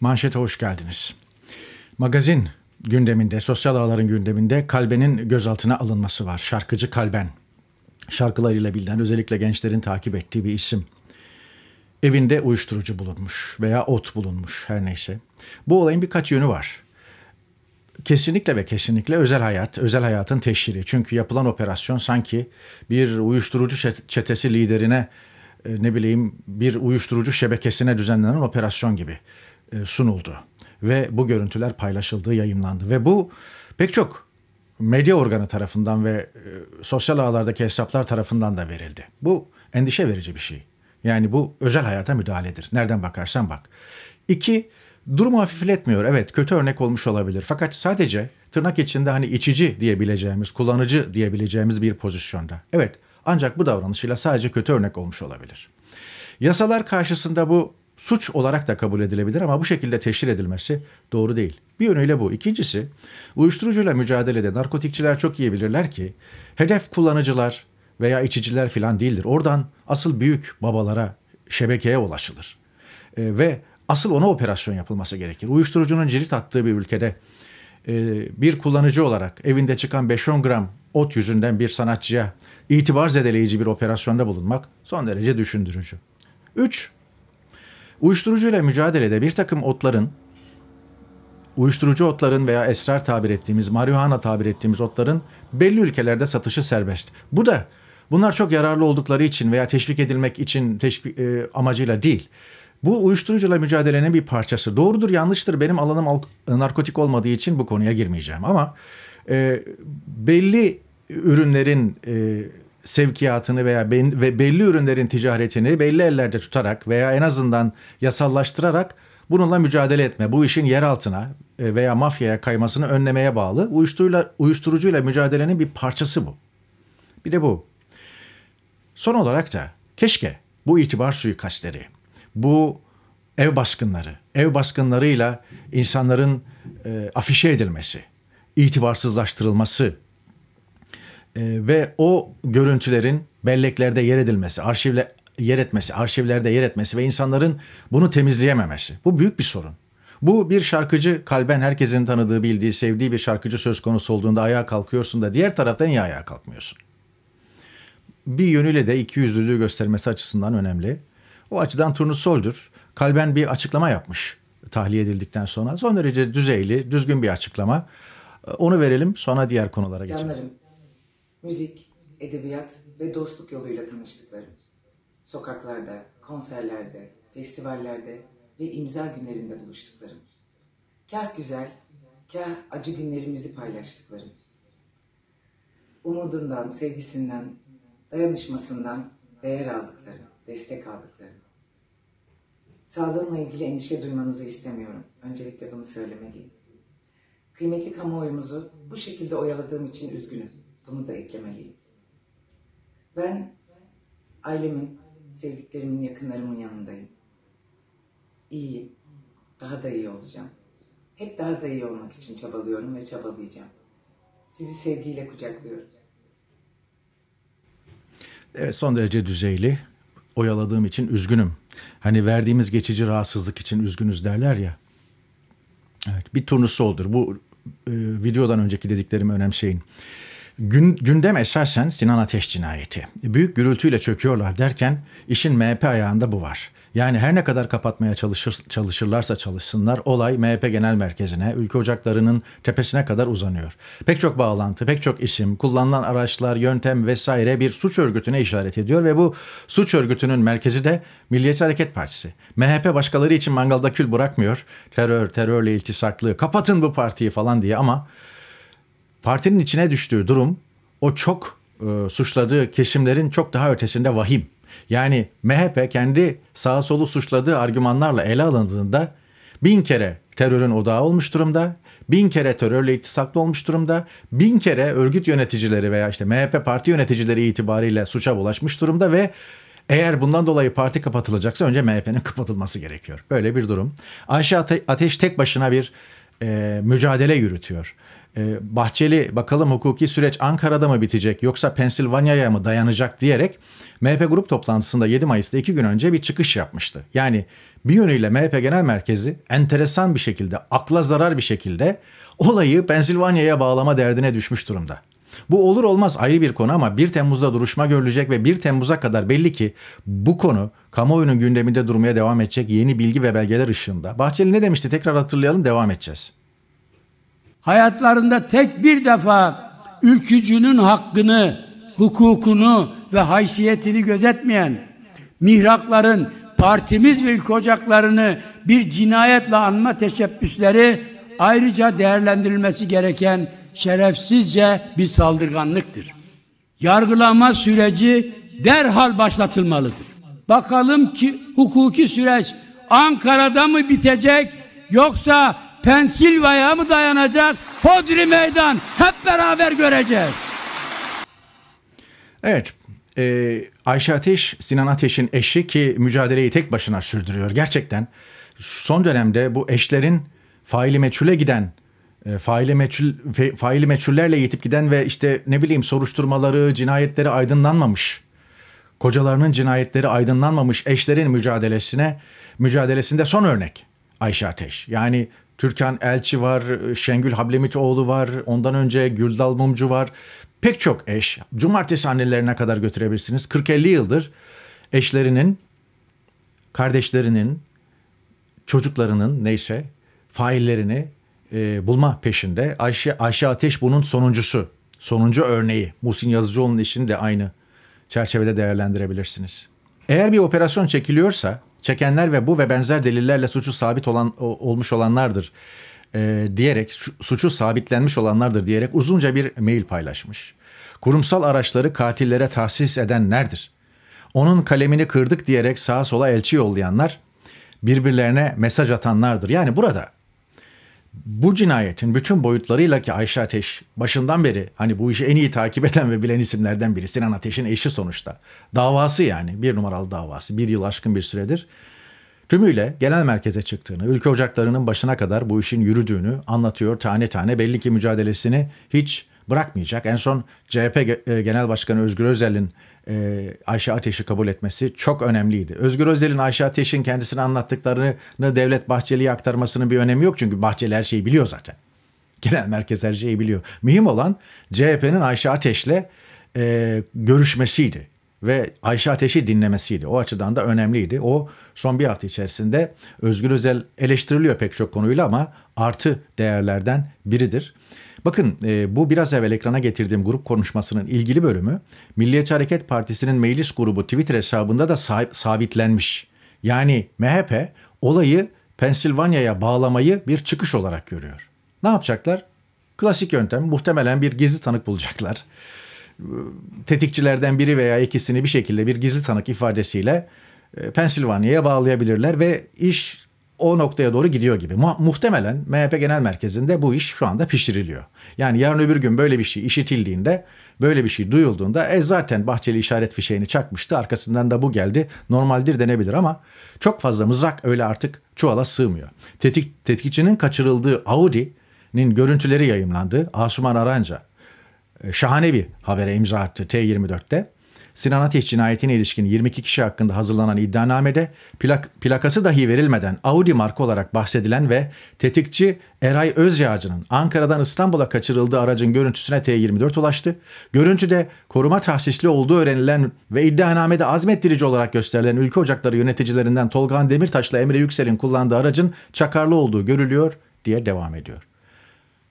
Manşete hoş geldiniz. Magazin gündeminde, sosyal ağların gündeminde Kalben'in gözaltına alınması var. Şarkıcı Kalben. Şarkılarıyla bilinen özellikle gençlerin takip ettiği bir isim. Evinde uyuşturucu bulunmuş veya ot bulunmuş her neyse. Bu olayın birkaç yönü var. Kesinlikle ve kesinlikle özel hayat, özel hayatın teşhiri. Çünkü yapılan operasyon sanki bir uyuşturucu çetesi liderine e, ne bileyim bir uyuşturucu şebekesine düzenlenen operasyon gibi. E, sunuldu ve bu görüntüler paylaşıldı, yayınlandı ve bu pek çok medya organı tarafından ve e, sosyal ağlardaki hesaplar tarafından da verildi. Bu endişe verici bir şey. Yani bu özel hayata müdahaledir. Nereden bakarsan bak. İki, durumu hafifletmiyor. Evet kötü örnek olmuş olabilir. Fakat sadece tırnak içinde hani içici diyebileceğimiz, kullanıcı diyebileceğimiz bir pozisyonda. Evet ancak bu davranışıyla sadece kötü örnek olmuş olabilir. Yasalar karşısında bu suç olarak da kabul edilebilir ama bu şekilde teşhir edilmesi doğru değil. Bir yönüyle bu. İkincisi uyuşturucuyla mücadelede narkotikçiler çok iyi bilirler ki hedef kullanıcılar veya içiciler filan değildir. Oradan asıl büyük babalara, şebekeye ulaşılır. E, ve asıl ona operasyon yapılması gerekir. Uyuşturucunun cirit attığı bir ülkede e, bir kullanıcı olarak evinde çıkan 5-10 gram ot yüzünden bir sanatçıya itibar zedeleyici bir operasyonda bulunmak son derece düşündürücü. 3. Uyuşturucuyla mücadelede bir takım otların, uyuşturucu otların veya esrar tabir ettiğimiz, marihuana tabir ettiğimiz otların belli ülkelerde satışı serbest. Bu da bunlar çok yararlı oldukları için veya teşvik edilmek için teşvik, e, amacıyla değil. Bu uyuşturucuyla mücadelenin bir parçası. Doğrudur yanlıştır benim alanım narkotik olmadığı için bu konuya girmeyeceğim ama e, belli ürünlerin e, sevkiyatını veya ve belli ürünlerin ticaretini belli ellerde tutarak veya en azından yasallaştırarak bununla mücadele etme, bu işin yer altına e, veya mafyaya kaymasını önlemeye bağlı uyuşturucuyla, uyuşturucuyla mücadelenin bir parçası bu. Bir de bu. Son olarak da keşke bu itibar suikastleri, bu ev baskınları, ev baskınlarıyla insanların e, afişe edilmesi, itibarsızlaştırılması ee, ve o görüntülerin belleklerde yer edilmesi, arşivle yer etmesi, arşivlerde yer etmesi ve insanların bunu temizleyememesi. Bu büyük bir sorun. Bu bir şarkıcı kalben herkesin tanıdığı, bildiği, sevdiği bir şarkıcı söz konusu olduğunda ayağa kalkıyorsun da diğer taraftan ya ayağa kalkmıyorsun. Bir yönüyle de iki yüzlülüğü göstermesi açısından önemli. O açıdan Turnusol'dur. Kalben bir açıklama yapmış tahliye edildikten sonra. Son derece düzeyli, düzgün bir açıklama. Ee, onu verelim sonra diğer konulara geçelim. Canlarım müzik, edebiyat ve dostluk yoluyla tanıştıklarım, Sokaklarda, konserlerde, festivallerde ve imza günlerinde buluştuklarım. Kah güzel, kah acı günlerimizi paylaştıklarım. Umudundan, sevgisinden, dayanışmasından değer aldıklarım, destek aldıklarım. Sağlığımla ilgili endişe duymanızı istemiyorum. Öncelikle bunu söylemeliyim. Kıymetli kamuoyumuzu bu şekilde oyaladığım için üzgünüm. Bunu da eklemeliyim. Ben ailemin, sevdiklerimin, yakınlarımın yanındayım. İyiyim. Daha da iyi olacağım. Hep daha da iyi olmak için çabalıyorum ve çabalayacağım. Sizi sevgiyle kucaklıyorum. Evet son derece düzeyli. Oyaladığım için üzgünüm. Hani verdiğimiz geçici rahatsızlık için üzgünüz derler ya. Evet bir turnusoldur. Bu e, videodan önceki dediklerimi önemseyin. Gün, gündem esasen Sinan Ateş cinayeti. Büyük gürültüyle çöküyorlar derken işin MHP ayağında bu var. Yani her ne kadar kapatmaya çalışır, çalışırlarsa çalışsınlar olay MHP Genel Merkezi'ne, ülke ocaklarının tepesine kadar uzanıyor. Pek çok bağlantı, pek çok isim, kullanılan araçlar, yöntem vesaire bir suç örgütüne işaret ediyor ve bu suç örgütünün merkezi de Milliyetçi Hareket Partisi. MHP başkaları için mangalda kül bırakmıyor. Terör, terörle iltisaklı, kapatın bu partiyi falan diye ama partinin içine düştüğü durum o çok e, suçladığı kesimlerin çok daha ötesinde vahim. Yani MHP kendi sağa solu suçladığı argümanlarla ele alındığında bin kere terörün odağı olmuş durumda, bin kere terörle iltisaklı olmuş durumda, bin kere örgüt yöneticileri veya işte MHP parti yöneticileri itibariyle suça bulaşmış durumda ve eğer bundan dolayı parti kapatılacaksa önce MHP'nin kapatılması gerekiyor. Böyle bir durum. Ayşe Ateş tek başına bir e, mücadele yürütüyor. E, Bahçeli bakalım hukuki süreç Ankara'da mı bitecek yoksa Pensilvanya'ya mı dayanacak diyerek MHP grup toplantısında 7 Mayıs'ta 2 gün önce bir çıkış yapmıştı. Yani bir yönüyle MHP Genel Merkezi enteresan bir şekilde, akla zarar bir şekilde olayı Pensilvanya'ya bağlama derdine düşmüş durumda. Bu olur olmaz ayrı bir konu ama 1 Temmuz'da duruşma görülecek ve 1 Temmuz'a kadar belli ki bu konu kamuoyunun gündeminde durmaya devam edecek yeni bilgi ve belgeler ışığında. Bahçeli ne demişti tekrar hatırlayalım devam edeceğiz. Hayatlarında tek bir defa ülkücünün hakkını, hukukunu ve haysiyetini gözetmeyen mihrakların partimiz ve ülke ocaklarını bir cinayetle anma teşebbüsleri ayrıca değerlendirilmesi gereken şerefsizce bir saldırganlıktır. Yargılama süreci derhal başlatılmalıdır. Bakalım ki hukuki süreç Ankara'da mı bitecek yoksa Pensilvanya mı dayanacak? Hodri meydan hep beraber göreceğiz. Evet e, Ayşe Ateş Sinan Ateş'in eşi ki mücadeleyi tek başına sürdürüyor gerçekten. Son dönemde bu eşlerin faili meçhule giden e, faili meçhul fe, faili meçhullerle yetip giden ve işte ne bileyim soruşturmaları, cinayetleri aydınlanmamış. Kocalarının cinayetleri aydınlanmamış eşlerin mücadelesine mücadelesinde son örnek Ayşe Ateş. Yani Türkan Elçi var, Şengül Hablemitoğlu var, ondan önce Güldal Mumcu var. Pek çok eş. Cumartesi annelerine kadar götürebilirsiniz. 40-50 yıldır eşlerinin, kardeşlerinin, çocuklarının neyse faillerini e, bulma peşinde. Ayşe, Ayşe Ateş bunun sonuncusu. Sonuncu örneği. Muhsin Yazıcıoğlu'nun işini de aynı çerçevede değerlendirebilirsiniz. Eğer bir operasyon çekiliyorsa çekenler ve bu ve benzer delillerle suçu sabit olan olmuş olanlardır e, diyerek suçu sabitlenmiş olanlardır diyerek uzunca bir mail paylaşmış. Kurumsal araçları katillere tahsis eden edenlerdir. Onun kalemini kırdık diyerek sağa sola elçi yollayanlar birbirlerine mesaj atanlardır. Yani burada bu cinayetin bütün boyutlarıyla ki Ayşe Ateş başından beri hani bu işi en iyi takip eden ve bilen isimlerden biri Sinan Ateş'in eşi sonuçta. Davası yani bir numaralı davası bir yıl aşkın bir süredir. Tümüyle genel merkeze çıktığını, ülke ocaklarının başına kadar bu işin yürüdüğünü anlatıyor tane tane. Belli ki mücadelesini hiç bırakmayacak. En son CHP e, Genel Başkanı Özgür Özel'in e, Ayşe Ateş'i kabul etmesi çok önemliydi. Özgür Özel'in Ayşe Ateş'in kendisine anlattıklarını Devlet Bahçeli'ye aktarmasının bir önemi yok. Çünkü Bahçeli her şeyi biliyor zaten. Genel merkez her şeyi biliyor. Mühim olan CHP'nin Ayşe Ateş'le e, görüşmesiydi ve Ayşe Ateş'i dinlemesiydi. O açıdan da önemliydi. O son bir hafta içerisinde Özgür Özel eleştiriliyor pek çok konuyla ama artı değerlerden biridir. Bakın e, bu biraz evvel ekrana getirdiğim grup konuşmasının ilgili bölümü Milliyetçi Hareket Partisi'nin meclis grubu Twitter hesabında da sahip, sabitlenmiş. Yani MHP olayı Pensilvanya'ya bağlamayı bir çıkış olarak görüyor. Ne yapacaklar? Klasik yöntem muhtemelen bir gizli tanık bulacaklar. Tetikçilerden biri veya ikisini bir şekilde bir gizli tanık ifadesiyle e, Pensilvanya'ya bağlayabilirler ve iş o noktaya doğru gidiyor gibi. muhtemelen MHP Genel Merkezi'nde bu iş şu anda pişiriliyor. Yani yarın öbür gün böyle bir şey işitildiğinde, böyle bir şey duyulduğunda e zaten Bahçeli işaret fişeğini çakmıştı, arkasından da bu geldi. Normaldir denebilir ama çok fazla mızrak öyle artık çuvala sığmıyor. Tetik, tetikçinin kaçırıldığı Audi'nin görüntüleri yayımlandı. Asuman Aranca e, şahane bir habere imza attı T24'te. Sinan Ateş cinayetine ilişkin 22 kişi hakkında hazırlanan iddianamede plak, plakası dahi verilmeden Audi marka olarak bahsedilen ve tetikçi Eray Özyağcı'nın Ankara'dan İstanbul'a kaçırıldığı aracın görüntüsüne T24 ulaştı. Görüntüde koruma tahsisli olduğu öğrenilen ve iddianamede azmettirici olarak gösterilen ülke ocakları yöneticilerinden Tolgan Demirtaş'la Emre Yüksel'in kullandığı aracın çakarlı olduğu görülüyor diye devam ediyor.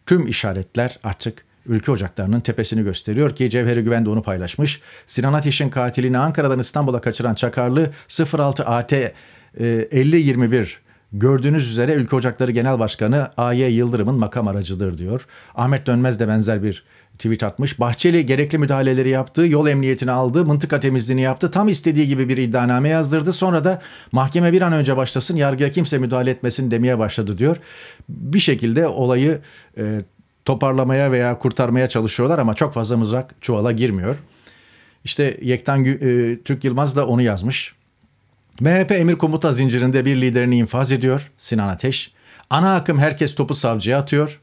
Tüm işaretler artık ülke ocaklarının tepesini gösteriyor ki Cevheri Güven de onu paylaşmış. Sinan Ateş'in katilini Ankara'dan İstanbul'a kaçıran Çakarlı 06 AT 5021 Gördüğünüz üzere Ülke Ocakları Genel Başkanı A.Y. Yıldırım'ın makam aracıdır diyor. Ahmet Dönmez de benzer bir tweet atmış. Bahçeli gerekli müdahaleleri yaptı, yol emniyetini aldı, mıntıka temizliğini yaptı. Tam istediği gibi bir iddianame yazdırdı. Sonra da mahkeme bir an önce başlasın, yargıya kimse müdahale etmesin demeye başladı diyor. Bir şekilde olayı e, toparlamaya veya kurtarmaya çalışıyorlar ama çok fazla mızrak çuvala girmiyor. İşte Yektan e, Türk Yılmaz da onu yazmış. MHP emir komuta zincirinde bir liderini infaz ediyor Sinan Ateş. Ana akım herkes topu savcıya atıyor.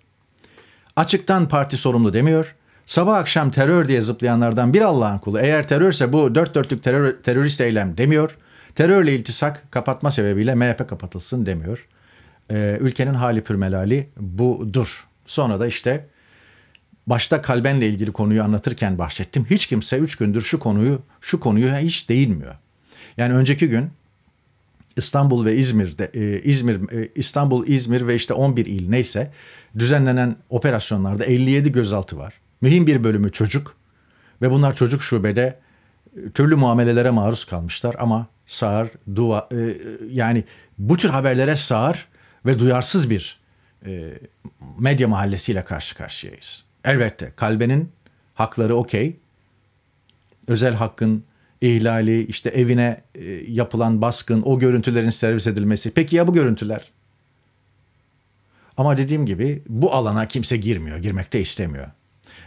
Açıktan parti sorumlu demiyor. Sabah akşam terör diye zıplayanlardan bir Allah'ın kulu eğer terörse bu dört dörtlük terör, terörist eylem demiyor. Terörle iltisak kapatma sebebiyle MHP kapatılsın demiyor. Ee, ülkenin hali pürmelali budur. Sonra da işte başta kalbenle ilgili konuyu anlatırken bahsettim. Hiç kimse üç gündür şu konuyu şu konuyu hiç değinmiyor. Yani önceki gün İstanbul ve İzmir'de e, İzmir e, İstanbul, İzmir ve işte 11 il neyse düzenlenen operasyonlarda 57 gözaltı var. Mühim bir bölümü çocuk ve bunlar çocuk şubede e, türlü muamelelere maruz kalmışlar ama sağır dua e, e, yani bu tür haberlere sağır ve duyarsız bir e, medya mahallesiyle karşı karşıyayız. Elbette kalbenin hakları okey. Özel hakkın ihlali, işte evine e, yapılan baskın, o görüntülerin servis edilmesi. Peki ya bu görüntüler? Ama dediğim gibi bu alana kimse girmiyor, girmekte istemiyor.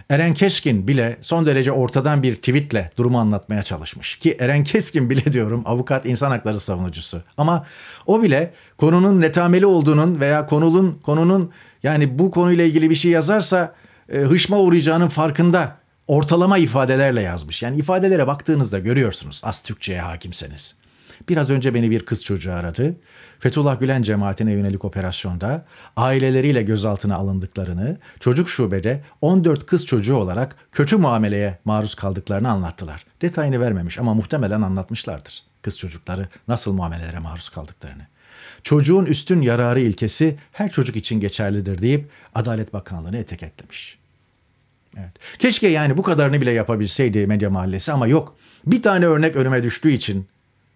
Eren Keskin bile son derece ortadan bir tweetle durumu anlatmaya çalışmış. Ki Eren Keskin bile diyorum avukat insan hakları savunucusu. Ama o bile konunun netameli olduğunun veya konulun konunun yani bu konuyla ilgili bir şey yazarsa e, hışma uğrayacağının farkında ortalama ifadelerle yazmış. Yani ifadelere baktığınızda görüyorsunuz az Türkçe'ye hakimseniz. Biraz önce beni bir kız çocuğu aradı. Fethullah Gülen cemaatine yönelik operasyonda aileleriyle gözaltına alındıklarını, çocuk şubede 14 kız çocuğu olarak kötü muameleye maruz kaldıklarını anlattılar. Detayını vermemiş ama muhtemelen anlatmışlardır kız çocukları nasıl muamelelere maruz kaldıklarını. Çocuğun üstün yararı ilkesi her çocuk için geçerlidir deyip Adalet Bakanlığı'nı etiketlemiş. Evet. Keşke yani bu kadarını bile yapabilseydi Medya Mahallesi ama yok. Bir tane örnek önüme düştüğü için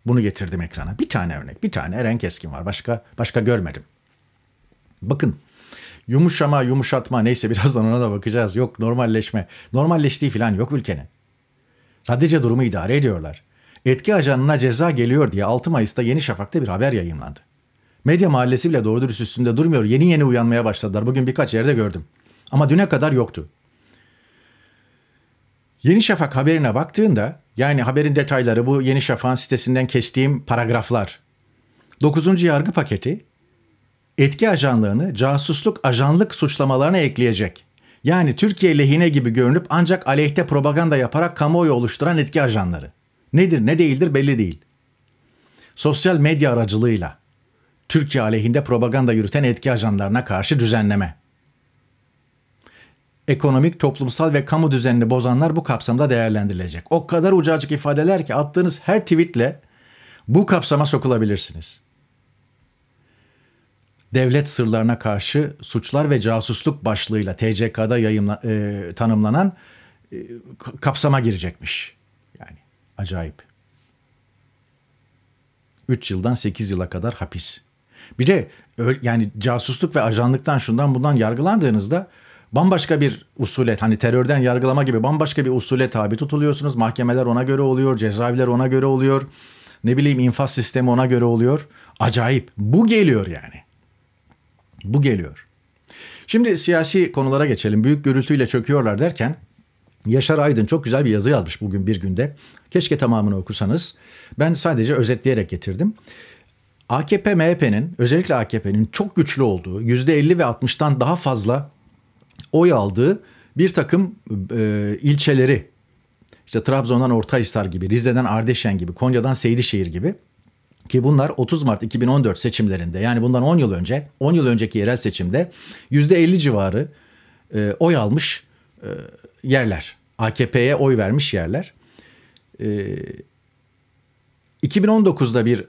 bunu getirdim ekrana. Bir tane örnek. Bir tane Eren Keskin var. Başka başka görmedim. Bakın yumuşama, yumuşatma neyse birazdan ona da bakacağız. Yok normalleşme. Normalleştiği falan yok ülkenin. Sadece durumu idare ediyorlar. Etki ajanına ceza geliyor diye 6 Mayıs'ta Yeni Şafak'ta bir haber yayımlandı. Medya mahallesi bile doğru dürüst üstünde durmuyor. Yeni yeni uyanmaya başladılar. Bugün birkaç yerde gördüm. Ama düne kadar yoktu. Yeni Şafak haberine baktığında yani haberin detayları bu Yeni Şafak'ın sitesinden kestiğim paragraflar. 9. yargı paketi etki ajanlığını casusluk ajanlık suçlamalarına ekleyecek. Yani Türkiye lehine gibi görünüp ancak aleyhte propaganda yaparak kamuoyu oluşturan etki ajanları. Nedir ne değildir belli değil. Sosyal medya aracılığıyla Türkiye aleyhinde propaganda yürüten etki ajanlarına karşı düzenleme ekonomik, toplumsal ve kamu düzenini bozanlar bu kapsamda değerlendirilecek. O kadar ucacık ifadeler ki attığınız her tweetle bu kapsama sokulabilirsiniz. Devlet sırlarına karşı suçlar ve casusluk başlığıyla TCK'da yayımla, e, tanımlanan e, kapsama girecekmiş. Yani acayip. 3 yıldan 8 yıla kadar hapis. Bir de yani casusluk ve ajanlıktan şundan bundan yargılandığınızda bambaşka bir usule hani terörden yargılama gibi bambaşka bir usule tabi tutuluyorsunuz. Mahkemeler ona göre oluyor, cezaevler ona göre oluyor. Ne bileyim infaz sistemi ona göre oluyor. Acayip. Bu geliyor yani. Bu geliyor. Şimdi siyasi konulara geçelim. Büyük gürültüyle çöküyorlar derken Yaşar Aydın çok güzel bir yazı yazmış bugün bir günde. Keşke tamamını okusanız. Ben sadece özetleyerek getirdim. AKP MHP'nin özellikle AKP'nin çok güçlü olduğu %50 ve 60'tan daha fazla oy aldığı bir takım e, ilçeleri işte Trabzon'dan Ortahisar gibi, Rize'den Ardeşen gibi, Konya'dan Seydişehir gibi ki bunlar 30 Mart 2014 seçimlerinde yani bundan 10 yıl önce 10 yıl önceki yerel seçimde %50 civarı e, oy almış e, yerler. AKP'ye oy vermiş yerler. E, 2019'da bir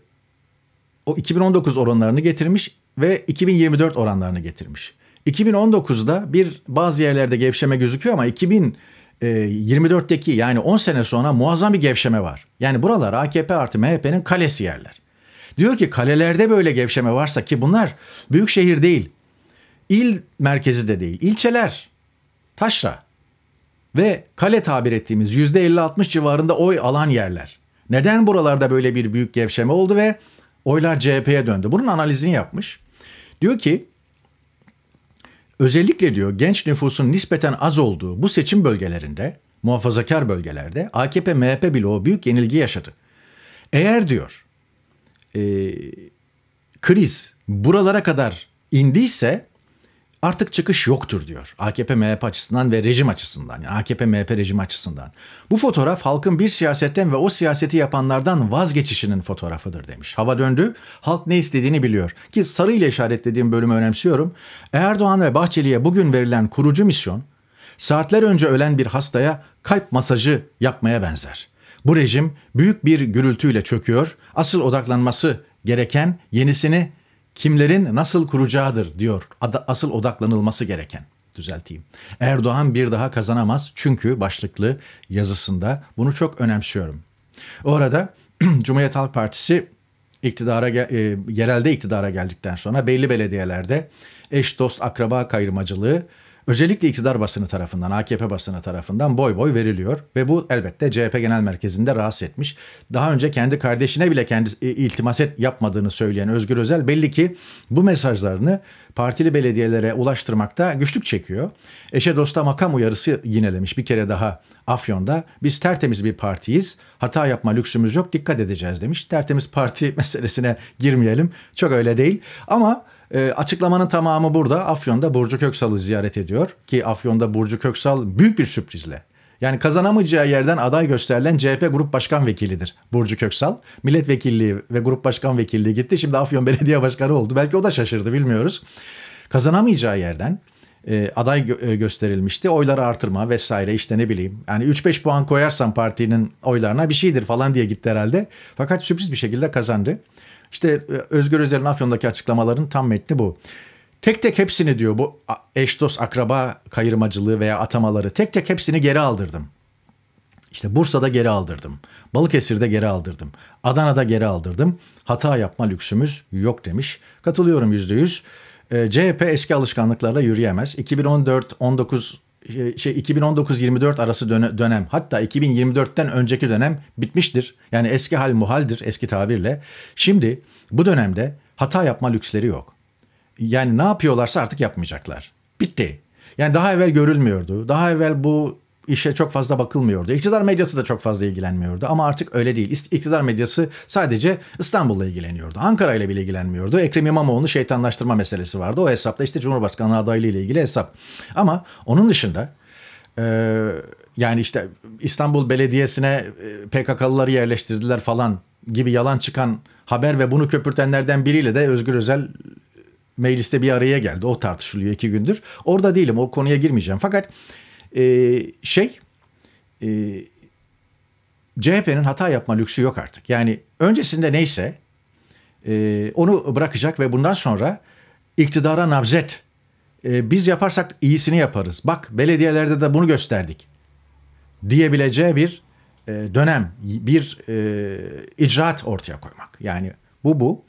o 2019 oranlarını getirmiş ve 2024 oranlarını getirmiş. 2019'da bir bazı yerlerde gevşeme gözüküyor ama 2024'teki e, yani 10 sene sonra muazzam bir gevşeme var. Yani buralar AKP artı MHP'nin kalesi yerler. Diyor ki kalelerde böyle gevşeme varsa ki bunlar büyük şehir değil. İl merkezi de değil. ilçeler. Taşra. Ve kale tabir ettiğimiz %50-60 civarında oy alan yerler. Neden buralarda böyle bir büyük gevşeme oldu ve oylar CHP'ye döndü? Bunun analizini yapmış. Diyor ki Özellikle diyor genç nüfusun nispeten az olduğu bu seçim bölgelerinde, muhafazakar bölgelerde AKP-MHP bile büyük yenilgi yaşadı. Eğer diyor e, kriz buralara kadar indiyse artık çıkış yoktur diyor. AKP-MHP açısından ve rejim açısından yani AKP-MHP rejim açısından. Bu fotoğraf halkın bir siyasetten ve o siyaseti yapanlardan vazgeçişinin fotoğrafıdır demiş. Hava döndü, halk ne istediğini biliyor. Ki sarı ile işaretlediğim bölümü önemsiyorum. Erdoğan ve Bahçeli'ye bugün verilen kurucu misyon, saatler önce ölen bir hastaya kalp masajı yapmaya benzer. Bu rejim büyük bir gürültüyle çöküyor, asıl odaklanması gereken yenisini kimlerin nasıl kuracağıdır diyor asıl odaklanılması gereken düzelteyim. Erdoğan bir daha kazanamaz çünkü başlıklı yazısında bunu çok önemsiyorum. Orada Cumhuriyet Halk Partisi iktidara e, yerelde iktidara geldikten sonra belli belediyelerde eş dost akraba kayırmacılığı özellikle iktidar basını tarafından, AKP basını tarafından boy boy veriliyor ve bu elbette CHP Genel Merkezi'nde rahatsız etmiş. Daha önce kendi kardeşine bile kendi e, iltimas et yapmadığını söyleyen Özgür Özel belli ki bu mesajlarını partili belediyelere ulaştırmakta güçlük çekiyor. Eşe dosta makam uyarısı yinelemiş bir kere daha Afyon'da biz tertemiz bir partiyiz. Hata yapma lüksümüz yok. Dikkat edeceğiz demiş. Tertemiz parti meselesine girmeyelim. Çok öyle değil. Ama e, açıklamanın tamamı burada. Afyon'da Burcu Köksal'ı ziyaret ediyor. Ki Afyon'da Burcu Köksal büyük bir sürprizle yani kazanamayacağı yerden aday gösterilen CHP Grup Başkan Vekilidir Burcu Köksal. Milletvekilliği ve Grup Başkan Vekilliği gitti. Şimdi Afyon Belediye Başkanı oldu. Belki o da şaşırdı bilmiyoruz. Kazanamayacağı yerden e, aday e, gösterilmişti. Oyları artırma vesaire işte ne bileyim. Yani 3-5 puan koyarsam partinin oylarına bir şeydir falan diye gitti herhalde. Fakat sürpriz bir şekilde kazandı. İşte e, Özgür Özel'in Afyon'daki açıklamaların tam metni bu. Tek tek hepsini diyor bu eş dost akraba kayırmacılığı veya atamaları tek tek hepsini geri aldırdım. İşte Bursa'da geri aldırdım. Balıkesir'de geri aldırdım. Adana'da geri aldırdım. Hata yapma lüksümüz yok demiş. Katılıyorum yüzde yüz. E, ee, CHP eski alışkanlıklarla yürüyemez. 2014-19 şey 2019-24 şey, arası dönem hatta 2024'ten önceki dönem bitmiştir. Yani eski hal muhaldir eski tabirle. Şimdi bu dönemde hata yapma lüksleri yok. Yani ne yapıyorlarsa artık yapmayacaklar. Bitti. Yani daha evvel görülmüyordu. Daha evvel bu işe çok fazla bakılmıyordu. İktidar medyası da çok fazla ilgilenmiyordu ama artık öyle değil. İktidar medyası sadece İstanbul'la ilgileniyordu. Ankara ile bile ilgilenmiyordu. Ekrem İmamoğlu'nu şeytanlaştırma meselesi vardı. O hesapta işte Cumhurbaşkanı adaylığı ile ilgili hesap. Ama onun dışında e, yani işte İstanbul Belediyesi'ne e, PKK'lıları yerleştirdiler falan gibi yalan çıkan haber ve bunu köpürtenlerden biriyle de Özgür Özel mecliste bir araya geldi. O tartışılıyor iki gündür. Orada değilim o konuya girmeyeceğim. Fakat e, şey e, CHP'nin hata yapma lüksü yok artık. Yani öncesinde neyse e, onu bırakacak ve bundan sonra iktidara nabzet. E, biz yaparsak iyisini yaparız. Bak belediyelerde de bunu gösterdik diyebileceği bir e, dönem, bir e, icraat ortaya koymak. Yani bu bu.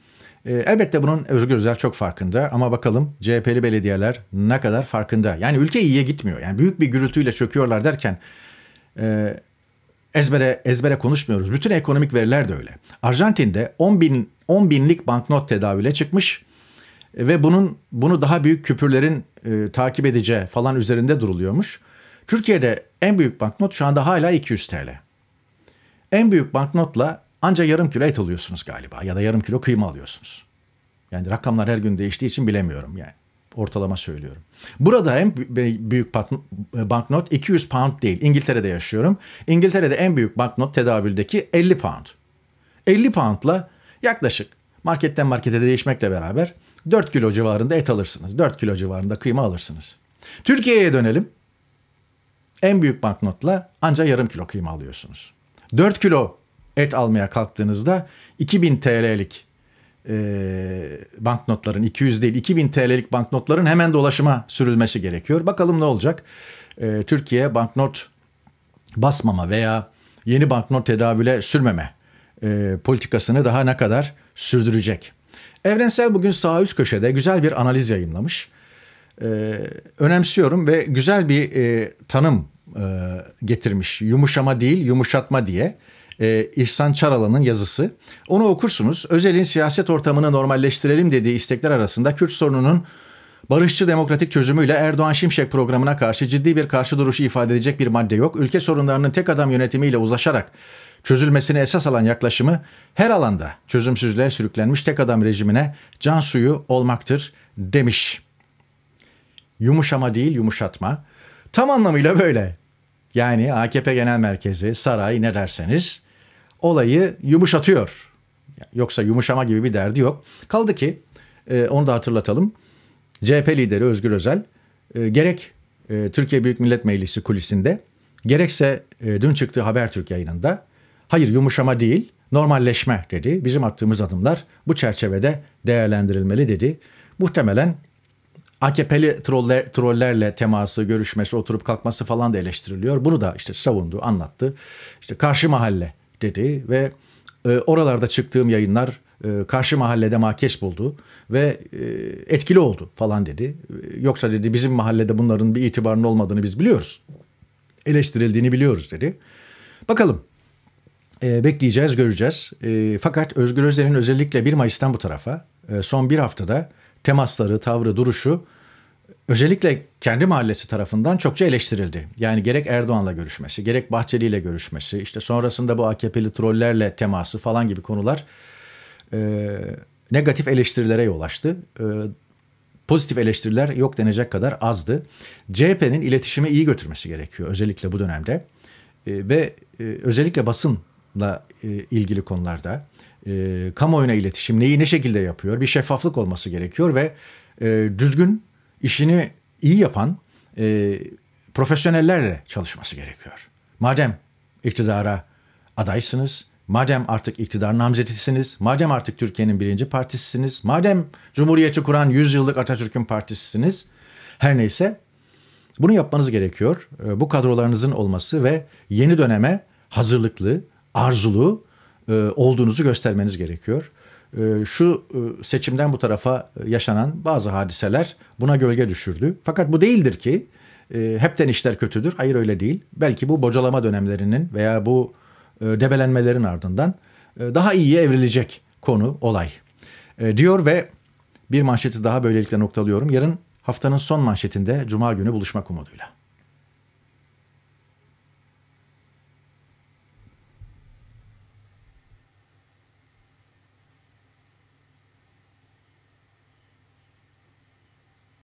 E, elbette bunun Özgür Özel çok farkında ama bakalım CHP'li belediyeler ne kadar farkında. Yani ülke iyiye gitmiyor. Yani büyük bir gürültüyle çöküyorlar derken e, ezbere ezbere konuşmuyoruz. Bütün ekonomik veriler de öyle. Arjantin'de 10 bin 10 binlik banknot tedavüle çıkmış ve bunun bunu daha büyük küpürlerin e, takip edeceği falan üzerinde duruluyormuş. Türkiye'de en büyük banknot şu anda hala 200 TL. En büyük banknotla Anca yarım kilo et alıyorsunuz galiba ya da yarım kilo kıyma alıyorsunuz. Yani rakamlar her gün değiştiği için bilemiyorum yani. Ortalama söylüyorum. Burada en büyük e, banknot 200 pound değil. İngiltere'de yaşıyorum. İngiltere'de en büyük banknot tedavüldeki 50 pound. 50 poundla yaklaşık marketten markete değişmekle beraber 4 kilo civarında et alırsınız. 4 kilo civarında kıyma alırsınız. Türkiye'ye dönelim. En büyük banknotla ancak yarım kilo kıyma alıyorsunuz. 4 kilo et almaya kalktığınızda 2000 TL'lik e, banknotların 200 değil 2000 TL'lik banknotların hemen dolaşıma sürülmesi gerekiyor. Bakalım ne olacak? E, Türkiye banknot basmama veya yeni banknot tedavüle sürmeme e, politikasını daha ne kadar sürdürecek? Evrensel bugün sağ üst köşede güzel bir analiz yayınlamış. E, önemsiyorum ve güzel bir e, tanım e, getirmiş. Yumuşama değil yumuşatma diye e, İhsan Çaralan'ın yazısı. Onu okursunuz. Özel'in siyaset ortamını normalleştirelim dediği istekler arasında Kürt sorununun barışçı demokratik çözümüyle Erdoğan Şimşek programına karşı ciddi bir karşı duruşu ifade edecek bir madde yok. Ülke sorunlarının tek adam yönetimiyle uzlaşarak çözülmesini esas alan yaklaşımı her alanda çözümsüzlüğe sürüklenmiş tek adam rejimine can suyu olmaktır demiş. Yumuşama değil yumuşatma. Tam anlamıyla böyle. Yani AKP Genel Merkezi, saray ne derseniz olayı yumuşatıyor. Yoksa yumuşama gibi bir derdi yok. Kaldı ki e, onu da hatırlatalım. CHP lideri Özgür Özel e, gerek e, Türkiye Büyük Millet Meclisi kulisinde gerekse dün çıktığı Habertürk yayınında hayır yumuşama değil normalleşme dedi. Bizim attığımız adımlar bu çerçevede değerlendirilmeli dedi. Muhtemelen AKP'li troller, trollerle teması, görüşmesi, oturup kalkması falan da eleştiriliyor. Bunu da işte savundu, anlattı. İşte karşı mahalle dedi ve e, oralarda çıktığım yayınlar e, karşı mahallede makeş buldu ve e, etkili oldu falan dedi. Yoksa dedi bizim mahallede bunların bir itibarının olmadığını biz biliyoruz. Eleştirildiğini biliyoruz dedi. Bakalım e, bekleyeceğiz, göreceğiz. E, fakat Özgür Özel'in özellikle 1 Mayıs'tan bu tarafa e, son bir haftada temasları, tavrı, duruşu özellikle kendi mahallesi tarafından çokça eleştirildi. Yani gerek Erdoğan'la görüşmesi, gerek Bahçeli ile görüşmesi, işte sonrasında bu AKP'li trollerle teması falan gibi konular e, negatif eleştirilere yol açtı. E, pozitif eleştiriler yok denecek kadar azdı. CHP'nin iletişimi iyi götürmesi gerekiyor özellikle bu dönemde. E, ve e, özellikle basınla e, ilgili konularda e, kamuoyuna iletişim neyi ne şekilde yapıyor bir şeffaflık olması gerekiyor ve e, düzgün işini iyi yapan e, profesyonellerle çalışması gerekiyor. Madem iktidara adaysınız, madem artık iktidar namzetisiniz, madem artık Türkiye'nin birinci partisisiniz, madem Cumhuriyeti kuran 100 yıllık Atatürk'ün partisisiniz, her neyse bunu yapmanız gerekiyor. E, bu kadrolarınızın olması ve yeni döneme hazırlıklı, arzulu e, olduğunuzu göstermeniz gerekiyor. E, şu e, seçimden bu tarafa yaşanan bazı hadiseler buna gölge düşürdü. Fakat bu değildir ki hepten işler kötüdür. Hayır öyle değil. Belki bu bocalama dönemlerinin veya bu debelenmelerin ardından daha iyiye evrilecek konu, olay diyor ve bir manşeti daha böylelikle noktalıyorum. Yarın haftanın son manşetinde Cuma günü buluşmak umuduyla.